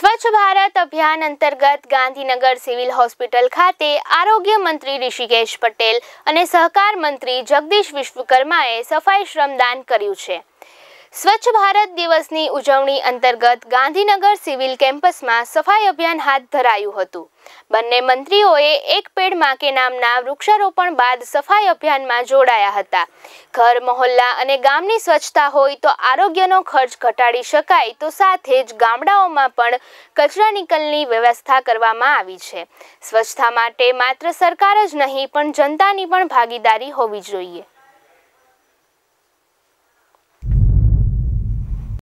સ્વચ્છ ભારત અભિયાન અંતર્ગત ગાંધીનગર સિવિલ હોસ્પિટલ ખાતે આરોગ્ય મંત્રી ઋષિકેશ પટેલ અને સહકાર મંત્રી જગદીશ વિશ્વકર્માએ સફાઈ શ્રમદાન કર્યું છે સ્વચ્છ ભારત દિવસની ઉજવણી અંતર્ગત ગાંધીનગર સિવિલ કેમ્પસમાં સફાઈ અભિયાન હાથ ધરાયું હતું બંને મંત્રીઓએ એક પેડ માકે નામના વૃક્ષારોપણ બાદ સફાઈ અભિયાનમાં જોડાયા હતા ઘર મહોલ્લા અને ગામની સ્વચ્છતા હોય તો આરોગ્યનો ખર્ચ ઘટાડી શકાય તો સાથે જ ગામડાઓમાં પણ કચરા નિકલની વ્યવસ્થા કરવામાં આવી છે સ્વચ્છતા માટે માત્ર સરકાર જ નહીં પણ જનતાની પણ ભાગીદારી હોવી જોઈએ